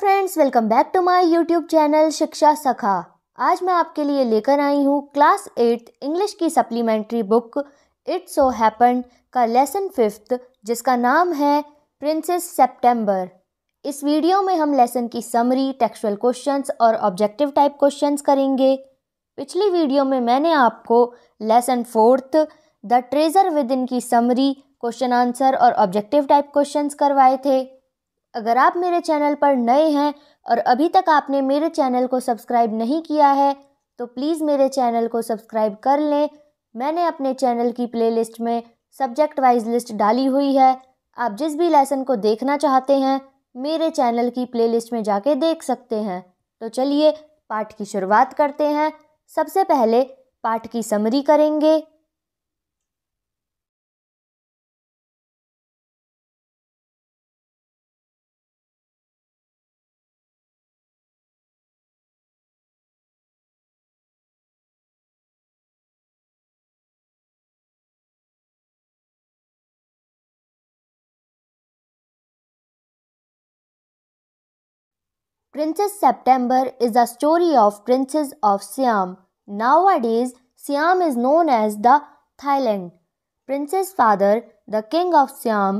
Friends welcome back to my YouTube channel Shiksha Sakha आज मैं आपके लिए लेकर आई हूँ क्लास एट्थ इंग्लिश की supplementary book it's so happen का लेसन फिफ्थ जिसका नाम है प्रिंसेस सितंबर इस वीडियो में हम लेसन की समरी टेक्सुअल क्वेश्चंस और ऑब्जेक्टिव टाइप क्वेश्चन करेंगे पिछली वीडियो में मैंने आपको lesson fourth the treasure within की समरी क्वेश्चन आंसर और ऑब्जेक्टिव टाइप क्वेश्चंस करवाए थे अगर आप मेरे चैनल पर नए हैं और अभी तक आपने मेरे चैनल को सब्सक्राइब नहीं किया है तो प्लीज़ मेरे चैनल को सब्सक्राइब कर लें मैंने अपने चैनल की प्लेलिस्ट में सब्जेक्ट वाइज लिस्ट डाली हुई है आप जिस भी लेसन को देखना चाहते हैं मेरे चैनल की प्लेलिस्ट में जाके देख सकते हैं तो चलिए पाठ की शुरुआत करते हैं सबसे पहले पाठ की समरी करेंगे Princess September is a story of Princess of Siam. Nowadays, Siam is known as the Thailand. Prince's father, the king of Siam,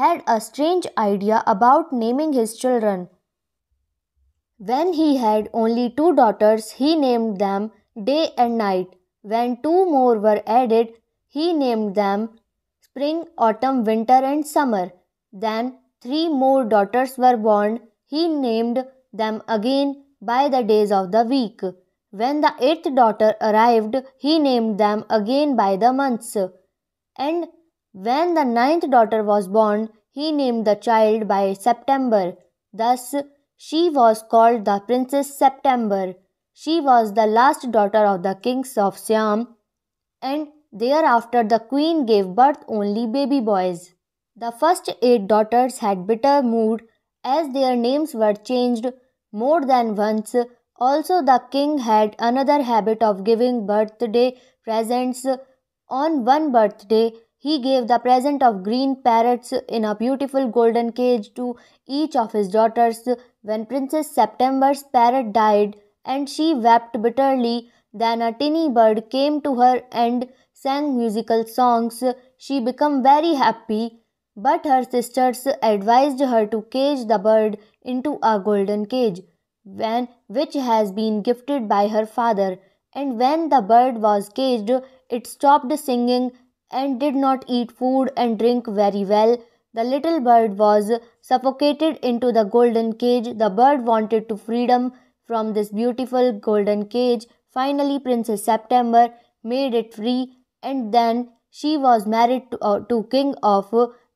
had a strange idea about naming his children. When he had only two daughters, he named them day and night. When two more were added, he named them spring, autumn, winter, and summer. Then three more daughters were born. He named them again by the days of the week. When the eighth daughter arrived, he named them again by the months. And when the ninth daughter was born, he named the child by September. Thus, she was called the Princess September. She was the last daughter of the kings of Siam, and thereafter the queen gave birth only baby boys. The first eight daughters had bitter mood as their names were changed more than once. Also, the king had another habit of giving birthday presents. On one birthday, he gave the present of green parrots in a beautiful golden cage to each of his daughters. When Princess September's parrot died and she wept bitterly, then a tiny bird came to her and sang musical songs. She became very happy but her sisters advised her to cage the bird into a golden cage, when, which has been gifted by her father. And when the bird was caged, it stopped singing and did not eat food and drink very well. The little bird was suffocated into the golden cage. The bird wanted to freedom from this beautiful golden cage. Finally, Princess September made it free, and then she was married to, uh, to King of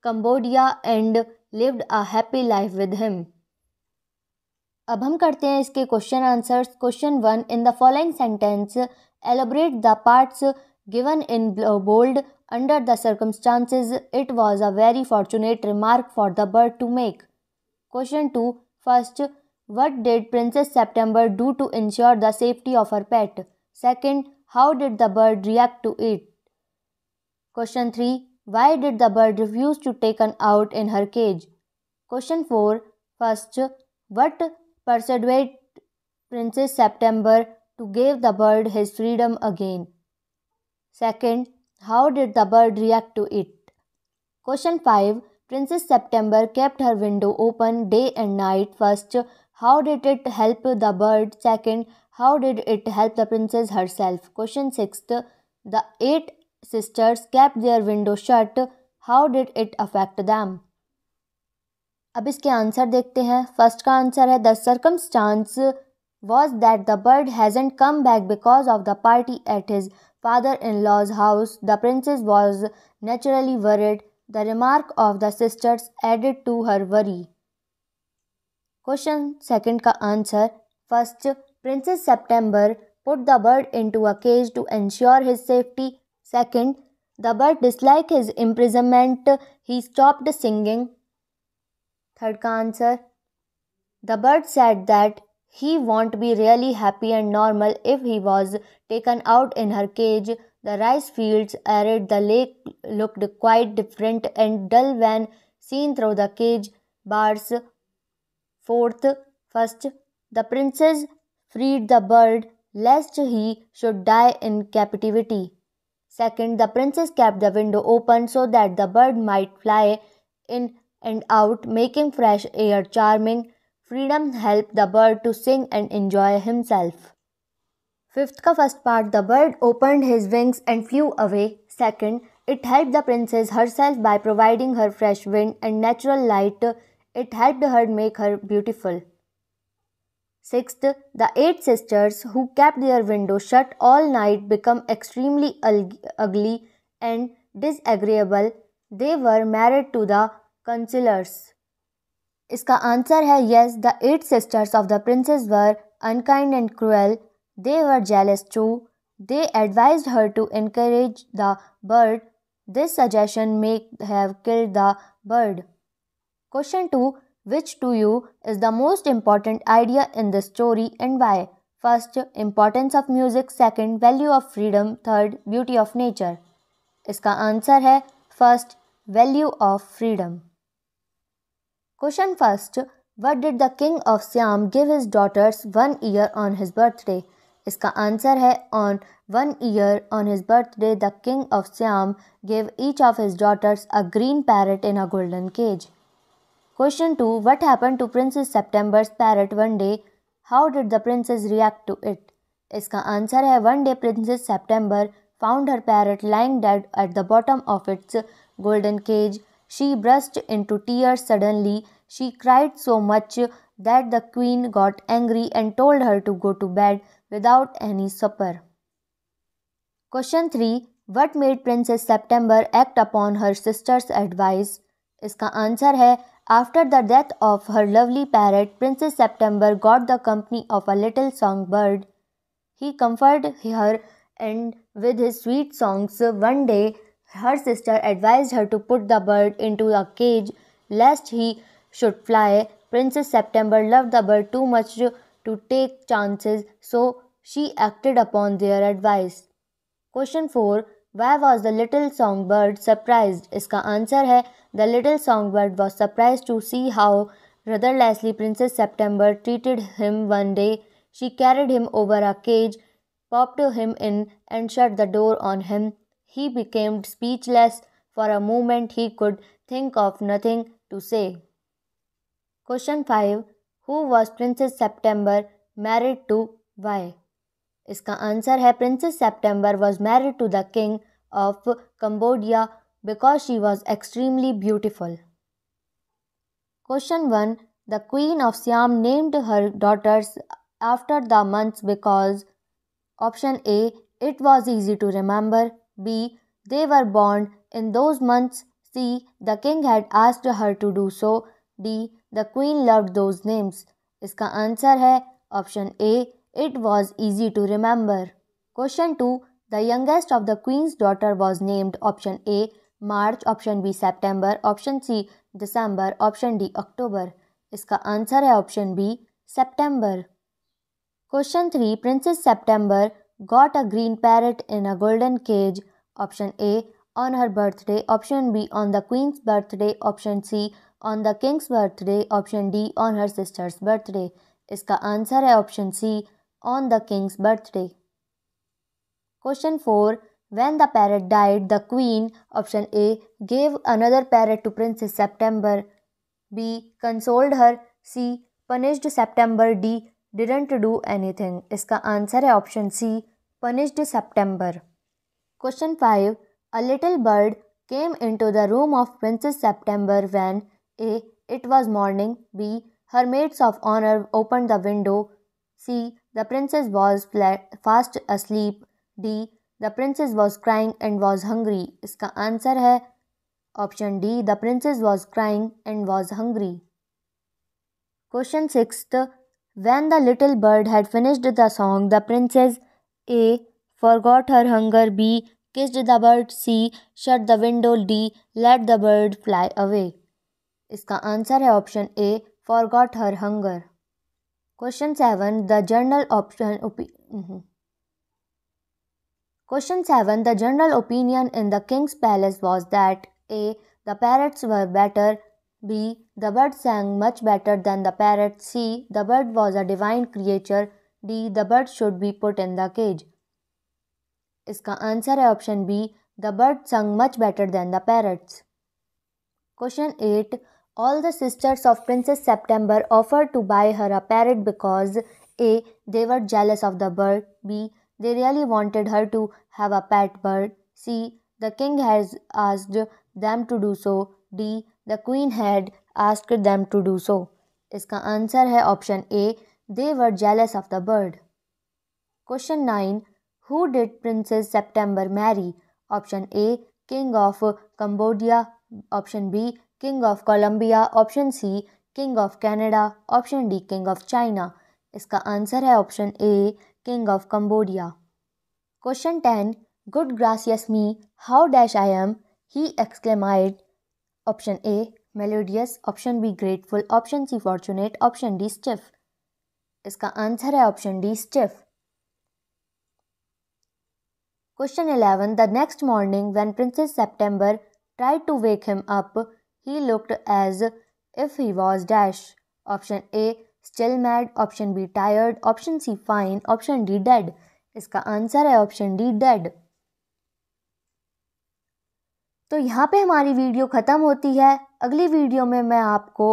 Cambodia and lived a happy life with him अब हम करते हैं इसके question answers question one in the following sentence elaborate the parts given in bold under the circumstances it was a very fortunate remark for the bird to make question two first what did princess September do to ensure the safety of her pet second how did the bird react to it question three Why did the bird refuse to taken out in her cage? Question 4. First, what persuaded Princess September to give the bird his freedom again? Second, how did the bird react to it? Question 5. Princess September kept her window open day and night. First, how did it help the bird? Second, how did it help the princess herself? Question 6. The eight sisters kept their window shut, how did it affect them? अब इसके answer देखते हैं first का answer है the circumstance was that the bird hasn't come back because of the party at his father in law's house, the princess was naturally worried. The remark of the sisters added to her worry. Question second ka answer. First, Princess September put the bird into a cage to ensure his safety. Second, Dabar disliked his imprisonment. He stopped singing. Third answer. the bird said that he won't be really happy and normal if he was taken out in her cage. The rice fields arid, the lake looked quite different and dull when seen through the cage bars. Fourth, first, the princess freed the bird lest he should die in captivity. Second, the princess kept the window open so that the bird might fly in and out, making fresh air charming. Freedom helped the bird to sing and enjoy himself. Fifth ka first part, the bird opened his wings and flew away. Second, it helped the princess herself by providing her fresh wind and natural light. It helped her make her beautiful. Sixth, the eight sisters who kept their window shut all night become extremely ugly and disagreeable. They were married to the Iska इसका answer है yes the eight sisters of the princess were unkind and They they were jealous to they advise her to encourage the bird this suggestion make have killed the bird question two which to you is the most important idea in the story and why first importance of music second value of freedom third beauty of nature iska answer hai first value of freedom question first what did the king of siam give his daughters one year on his birthday iska answer hai on one year on his birthday the king of siam gave each of his daughters a green parrot in a golden cage Question 2 What happened to Princess September's parrot one day? How did the princess react to it? Iska answer hai one day Princess September found her parrot lying dead at the bottom of its golden cage. She burst into tears suddenly. She cried so much that the queen got angry and told her to go to bed without any supper. Question 3 What made Princess September act upon her sister's advice? Iska answer hai after the death of her lovely parrot, Princess September got the company of a little songbird. He comforted her and with his sweet songs. One day, her sister advised her to put the bird into a cage lest he should fly. Princess September loved the bird too much to take chances, so she acted upon their advice. Question 4 why was the little songbird surprised? इसका answer है The little songbird was surprised to see how Brother Leslie Princess September treated him one day. She carried him over a cage, popped him in, and shut the door on him. He became speechless. For a moment, he could think of nothing to say. Question 5 Who was Princess September married to? Why? इसका answer है September was married to the king of Cambodia because she was extremely beautiful. Question 1 The Queen of Siam named her daughters after the months because option A it was easy to remember, B they were born in those months, C the king had asked her to do so, D the queen loved those names. इसका answer है option A it was easy to remember. Question two. The youngest of the queen's daughter was named option A March, option B September, option C December, option D October. इसका answer है option B, September. Question three: Princess September got a green parrot in a golden cage. Option A, on her birthday, option B on the queen's birthday, option C on the king's birthday, option D on her sister's birthday. इसका answer है option C, on the king's birthday. Question 4. When the parrot died, the queen, option A, gave another parrot to Princess September. B. Consoled her. C. Punished September. D. Didn't do anything. इसका answer है option C punished September. Question 5. A little bird came into the room of Princess September when A. It was morning. B. Her maids of honor opened the window. C. The princess was fast asleep. D the princess was crying and was hungry इसका answer है option D the princess was crying and was hungry question six when the little bird had finished the song the princess A forgot her hunger B kissed the bird C shut the window D let the bird fly away इसका answer है option A got her hunger question seven the journal option Question 7. The general opinion in the king's palace was that A. The parrots were better. B. The bird sang much better than the parrot. C. The bird was a divine creature. D. The bird should be put in the cage. Iska answer hai option B. The bird sang much better than the parrots. Question 8. All the sisters of Princess September offered to buy her a parrot because A. They were jealous of the bird. B. They really wanted her to have a pet bird. C. The king has asked them to do so. D. The queen had asked them to do so. इसका answer है option A they were jealous of the bird question nine who did princess September marry option A King of Cambodia option B King of Colombia option C King of Canada option D King of China इसका answer है option A King of Cambodia. Question 10 Good gracious me, how dash I am, he exclaimed. Option A Melodious, option B Grateful, option C Fortunate, option D Stiff. इसका answer है option D stiff Question 11 The next morning, when Princess September tried to wake him up, he looked as if he was dash. Option A still mad option B tired option C fine option D dead इसका answer है option D dead तो यहाँ पे हमारी video ख़त्म होती है अगली वीडियो में मैं आपको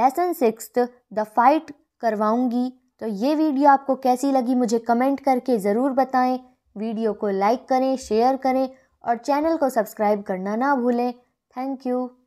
लेसन सिक्स द फाइट करवाऊंगी तो ये वीडियो आपको कैसी लगी मुझे कमेंट करके ज़रूर बताएं वीडियो को लाइक करें शेयर करें और चैनल को सब्सक्राइब करना ना भूलें थैंक यू